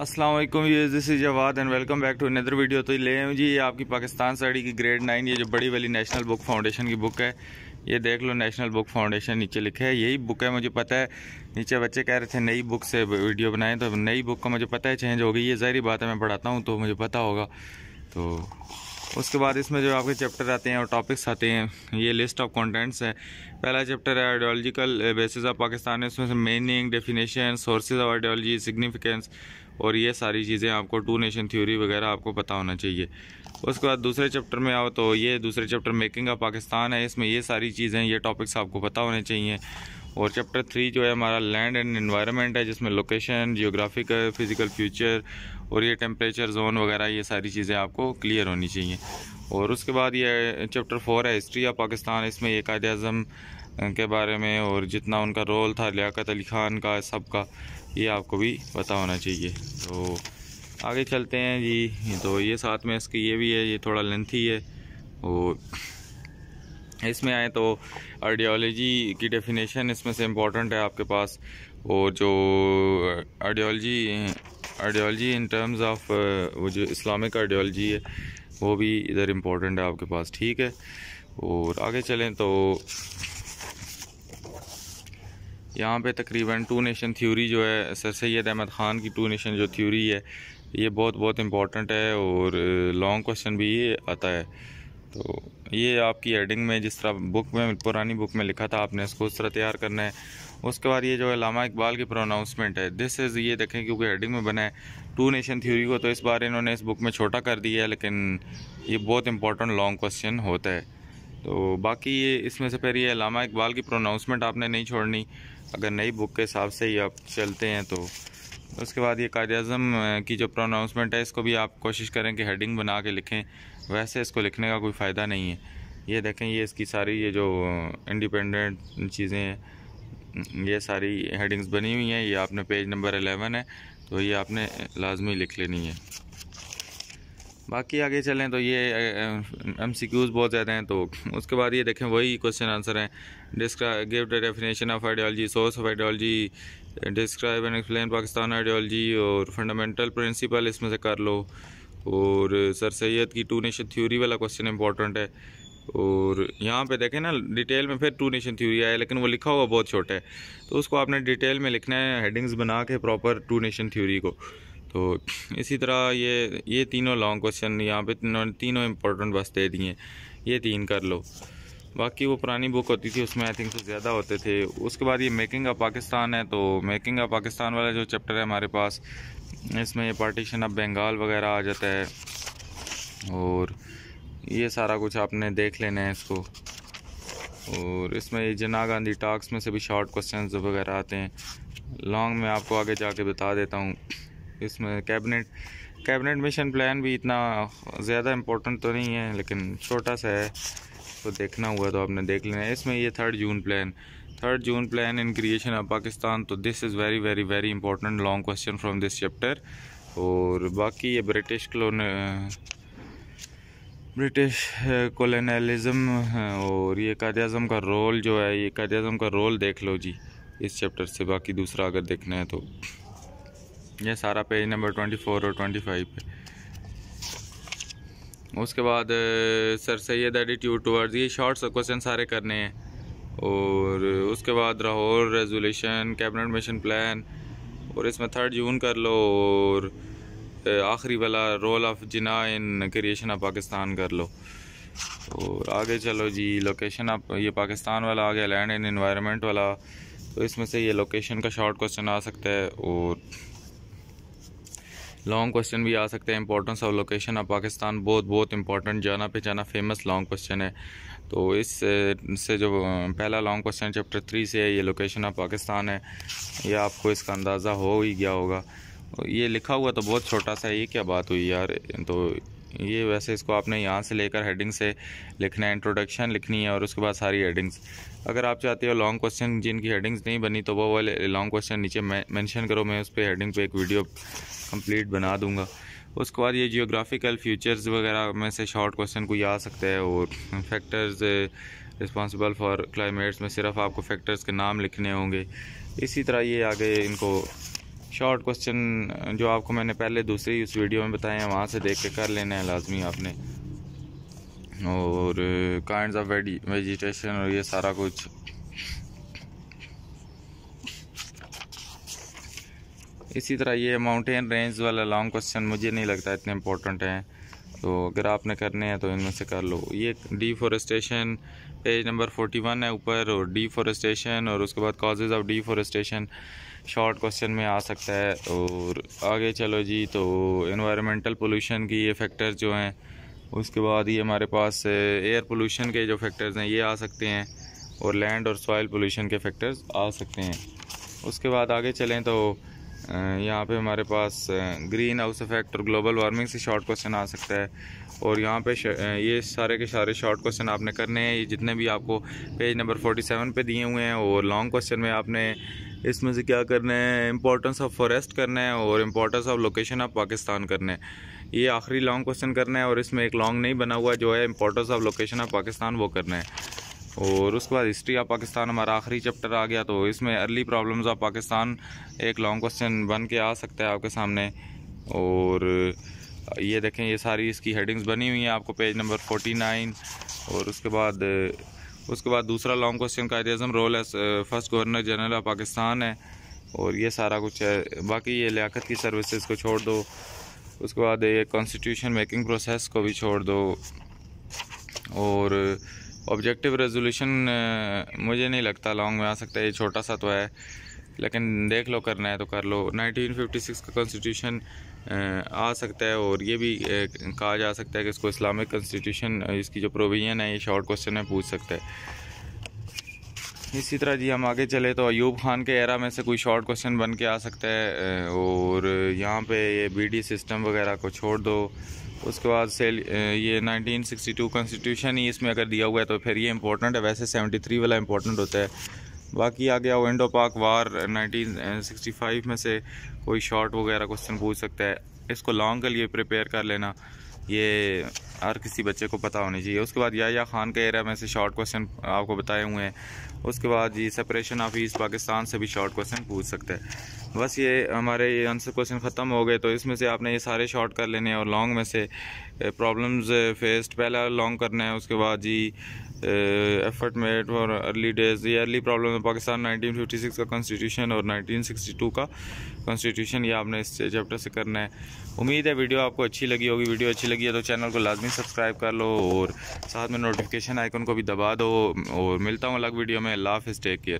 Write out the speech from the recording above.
अस्सलाम वालेकुम तो ये this is Jawad and welcome back to another video तो ले जी ये आपकी पाकिस्तान स्टडी की ग्रेड नाइन ये जो बड़ी वाली नेशनल बुक फाउंडेशन की बुक है ये देख लो नेशनल बुक फाउंडेशन नीचे लिखा है यही बुक है मुझे पता है नीचे बच्चे कह रहे थे नई बुक से वीडियो बनाएं तो नई बुक का मुझे पता है चेंज हो गई ये जहरी बात है मैं पढ़ाता हूँ तो मुझे पता होगा तो उसके बाद इसमें जो आपके चैप्टर आते हैं और टॉपिक्स आते हैं ये लिस्ट ऑफ कंटेंट्स है पहला चैप्टर है आइडियोलॉजिकल बेसिस ऑफ पाकिस्तान है से meaning definition sources of ideology significance और ये सारी चीज़ें आपको टू नेशन थ्योरी वगैरह आपको पता होना चाहिए उसके बाद दूसरे चैप्टर में आओ तो ये दूसरे चैप्टर मेकिंग ऑफ पाकिस्तान है इसमें ये सारी चीज़ें ये टॉपिक्स आपको पता होने चाहिए और चैप्टर थ्री जो है हमारा लैंड एंड इन्वायरमेंट है जिसमें लोकेशन जियोग्राफिक फिज़िकल फ्यूचर और ये टेम्परेचर जोन वगैरह ये सारी चीज़ें आपको क्लियर होनी चाहिए और उसके बाद ये चैप्टर फोर है हिस्ट्री ऑफ पाकिस्तान इसमें ये कायद अजम के बारे में और जितना उनका रोल था लियाकत अली खान का सब का ये आपको भी पता होना चाहिए तो आगे चलते हैं जी तो ये साथ में इसकी ये भी है ये थोड़ा लेंथी है और इसमें आए तो आइडियोलॉजी की डेफिनेशन इसमें से इम्पॉर्टेंट है आपके पास और जो ideology ideology in terms of वो जो इस्लामिक आइडियोलॉजी है वो भी इधर इम्पोर्टेंट है आपके पास ठीक है और आगे चलें तो यहाँ पे तकरीबन टू नेशन थ्योरी जो है सर सैद अहमद ख़ान की टू नेशन जो थ्योरी है ये बहुत बहुत इम्पॉर्टेंट है और लॉन्ग क्वेश्चन भी ये आता है तो ये आपकी हेडिंग में जिस तरह बुक में पुरानी बुक में लिखा था आपने इसको उस तरह तैयार करना है उसके बाद ये जो है लामा इकबाल की प्रोनाउंसमेंट है दिस इज़ ये देखें क्योंकि हेडिंग में बना है टू नेशन थ्योरी को तो इस बार इन्होंने इस बुक में छोटा कर दिया है लेकिन ये बहुत इंपॉर्टेंट लॉन्ग क्वेश्चन होता है तो बाकी ये इसमें से फिर ये लामा इकबाल की प्रोनाउंसमेंट आपने नहीं छोड़नी अगर नई बुक के हिसाब से ही आप चलते हैं तो उसके बाद ये कायद अज़म की जो प्रोनाउंसमेंट है इसको भी आप कोशिश करें कि हेडिंग बना के लिखें वैसे इसको लिखने का कोई फ़ायदा नहीं है ये देखें ये इसकी सारी ये जो इंडिपेंडेंट चीज़ें हैं ये सारी हेडिंग्स बनी हुई हैं ये आपने पेज नंबर एलेवन है तो ये आपने लाजमी लिख लेनी है बाकी आगे चलें तो ये एम सी क्यूज़ बहुत ज़्यादा हैं तो उसके बाद ये देखें वही क्वेश्चन आंसर हैं describe give definition of ideology source of ideology describe and explain Pakistan ideology और फंडामेंटल प्रिंसिपल इसमें से कर लो और सर सैद की टू नेशन थ्योरी वाला क्वेश्चन इंपॉर्टेंट है और यहाँ पे देखें ना डिटेल में फिर टू नेशन थ्योरी आया लेकिन वो लिखा हुआ बहुत छोटा है तो उसको आपने डिटेल में लिखना है हेडिंग्स बना के प्रॉपर टू नेशन थ्योरी को तो इसी तरह ये ये तीनों लॉन्ग क्वेश्चन यहाँ पे तीनों तीनों इम्पोर्टेंट बस दे दिए ये तीन कर लो बाकी वो पुरानी बुक होती थी उसमें आई थिंक से ज़्यादा होते थे उसके बाद ये मेकिंग ऑफ पाकिस्तान है तो मेकिंग ऑफ पाकिस्तान वाला जो चैप्टर है हमारे पास इसमें ये पार्टीशन ऑफ बंगाल वगैरह आ जाता है और ये सारा कुछ आपने देख लेना है इसको और इसमें ये जना गांधी टास्क में से भी शॉर्ट क्वेश्चन वगैरह आते हैं लॉन्ग में आपको आगे जाके बता देता हूँ इसमें कैबिनेट कैबिनेट मिशन प्लान भी इतना ज़्यादा इम्पोर्टेंट तो नहीं है लेकिन छोटा सा है तो देखना हुआ तो आपने देख लेना है इसमें ये third June plan third June plan in creation of Pakistan तो this is very very very important long question from this chapter और बाकी ये ब्रिटिश कलोन ब्रिटिश कोलोनलिज़म और ये काद अज़म का रोल जो है ये काद अज़म का रोल देख लो जी इस चैप्टर से बाकी दूसरा अगर देखना है तो ये सारा पेज नंबर ट्वेंटी फोर और ट्वेंटी फाइव पे उसके बाद सर सैद एटीट्यूड टूवर्ड्स ये शॉर्ट्स क्वेश्चन सारे करने हैं और उसके बाद Lahore resolution cabinet mission plan और इसमें थर्ड जून कर लो और आखिरी वाला role of Jinnah in creation of Pakistan कर लो और आगे चलो जी लोकेशन आप ये पाकिस्तान वाला आ गया लैंड एंड एनवायरनमेंट वाला तो इसमें से ये लोकेशन का शॉर्ट क्वेश्चन आ सकता है और लॉन्ग क्वेश्चन भी आ सकते हैं importance of location of Pakistan बहुत बहुत इंपॉर्टेंट जाना पहचाना फेमस लॉन्ग क्वेश्चन है तो इस से जो पहला लॉन्ग क्वेश्चन चैप्टर थ्री से है ये लोकेशन ऑफ पाकिस्तान है ये आपको इसका अंदाज़ा हो ही गया होगा ये लिखा हुआ तो बहुत छोटा सा ये क्या बात हुई यार तो ये वैसे इसको आपने यहाँ से लेकर हेडिंग से लिखना है इंट्रोडक्शन लिखनी है और उसके बाद सारी हेडिंग्स अगर आप चाहते हो लॉन्ग क्वेश्चन जिनकी हेडिंग्स नहीं बनी तो वो वाले लॉन्ग क्वेश्चन नीचे मेंशन करो मैं उस पर हेडिंग पे एक वीडियो कंप्लीट बना दूंगा उसके बाद ये जियोग्राफिकल फ्यूचर्स वगैरह में से शॉर्ट क्वेश्चन कोई आ सकता है और फैक्टर्स रिस्पॉन्सिबल फॉर क्लाइमेट्स में सिर्फ आपको फैक्टर्स के नाम लिखने होंगे इसी तरह ये आगे इनको शॉर्ट क्वेश्चन जो आपको मैंने पहले दूसरे उस वीडियो में बताए हैं वहाँ से देख के कर लेना है लाजमी आपने और काइंड ऑफ वेजिटेशन और ये सारा कुछ इसी तरह ये माउंटेन रेंज वाला लॉन्ग क्वेश्चन मुझे नहीं लगता इतने इम्पोर्टेंट हैं तो अगर आपने करने हैं तो इनमें से कर लो ये deforestation page number forty one है ऊपर और डिफॉरेस्टेशन और उसके बाद causes of deforestation short question में आ सकता है और आगे चलो जी तो इन्वायरमेंटल पोल्यूशन की ये फैक्टर्स जो हैं उसके बाद ये हमारे पास एयर पोल्यूशन के जो फैक्टर्स हैं ये आ सकते हैं और लैंड और सॉइल पोल्यूशन के फैक्टर्स आ सकते हैं उसके बाद आगे चलें तो यहाँ पे हमारे पास ग्रीन हाउस इफेक्ट और ग्लोबल वार्मिंग से शॉर्ट क्वेश्चन आ सकता है और यहाँ पे ये सारे के सारे शॉर्ट क्वेश्चन आपने करने हैं ये जितने भी आपको पेज नंबर 47 पे दिए हुए हैं और लॉन्ग क्वेश्चन में आपने इसमें से क्या करना है इंपॉर्टेंस ऑफ फॉरेस्ट करना है और importance of location of Pakistan करना है ये आखिरी लॉन्ग क्वेश्चन करना है और इसमें एक लॉन्ग नहीं बना हुआ जो है importance of location of Pakistan वो करना है और उसके बाद हिस्ट्री ऑफ पाकिस्तान हमारा आखिरी चैप्टर आ गया तो इसमें अर्ली प्रॉब्लम्स ऑफ पाकिस्तान एक लॉन्ग क्वेश्चन बन के आ सकता है आपके सामने और ये देखें ये सारी इसकी हेडिंग्स बनी हुई हैं आपको पेज नंबर फोर्टी नाइन और उसके बाद उसके बाद दूसरा लॉन्ग क्वेश्चन का Azam role as first governor general of Pakistan है और ये सारा कुछ है बाकी ये लियात की सर्विसेज को छोड़ दो उसके बाद ये कॉन्स्टिट्यूशन मेकिंग प्रोसेस को भी छोड़ दो और ऑब्जेक्टिव रेजोल्यूशन मुझे नहीं लगता लॉन्ग में आ सकता है ये छोटा सा तो है लेकिन देख लो करना है तो कर लो 1956 का कॉन्स्टिट्यूशन आ सकता है और ये भी कहा जा सकता है कि इसको इस्लामिक कॉन्स्टिट्यूशन इसकी जो प्रोविजन है ये शॉर्ट क्वेश्चन में पूछ सकता है इसी तरह जी हम आगे चले तो अयूब खान के एरा में से कोई शॉर्ट क्वेश्चन बन के आ सकता है और यहाँ पे ये बीडी सिस्टम वगैरह को छोड़ दो उसके बाद से ये 1962 कॉन्स्टिट्यूशन ही इसमें अगर दिया हुआ है तो फिर ये इंपॉर्टेंट है वैसे 73 वाला इंपॉर्टेंट होता है बाकी आ गया विंडो पाक वार 1965 में से कोई शॉर्ट वगैरह क्वेश्चन पूछ सकता है इसको लॉन्ग के लिए प्रिपेयर कर लेना ये हर किसी बच्चे को पता होनी चाहिए उसके बाद या ख़ान के एरिया में से शॉर्ट क्वेश्चन आपको बताए हुए हैं उसके बाद जी सेपरेशन ऑफ ईस्ट पाकिस्तान से भी शॉर्ट क्वेश्चन पूछ सकते हैं बस ये हमारे ये आंसर क्वेश्चन ख़त्म हो गए तो इसमें से आपने ये सारे शॉर्ट कर लेने हैं और लॉन्ग में से प्रॉब्लम्स फेस्ड पहला लॉन्ग करना है उसके बाद जी effort made for early days ये अर्ली प्रॉब्लम है पाकिस्तान 1956 का कॉन्स्टिट्यूशन और 1962 का कॉन्स्टिट्यूशन ये आपने इस चैप्टर से करना है उम्मीद है वीडियो आपको अच्छी लगी होगी वीडियो अच्छी लगी है तो चैनल को लाजमी सब्सक्राइब कर लो और साथ में नोटिफिकेशन आइकन को भी दबा दो और मिलता हूँ अलग वीडियो में लाफ हाफ़ टेक केयर